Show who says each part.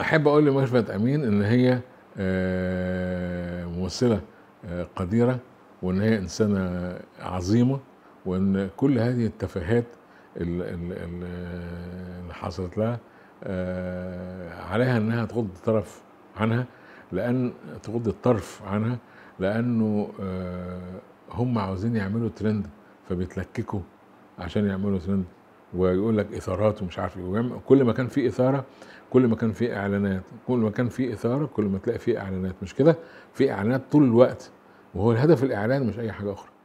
Speaker 1: احب اقول لمشفت امين ان هي آه، ممثله آه، قديره وان هي انسانه عظيمه وان كل هذه التفاهات اللي حصلت لها آه، عليها انها تغض الطرف عنها لان تغض الطرف عنها لانه هم عاوزين يعملوا ترند فبيتلككوا عشان يعملوا ترند ويقول لك اثارات ومش عارف ايه كل ما كان في اثاره كل ما كان في اعلانات كل ما كان في اثاره كل ما تلاقي في اعلانات مش كده في اعلانات طول الوقت وهو الهدف الاعلان مش اي حاجه اخرى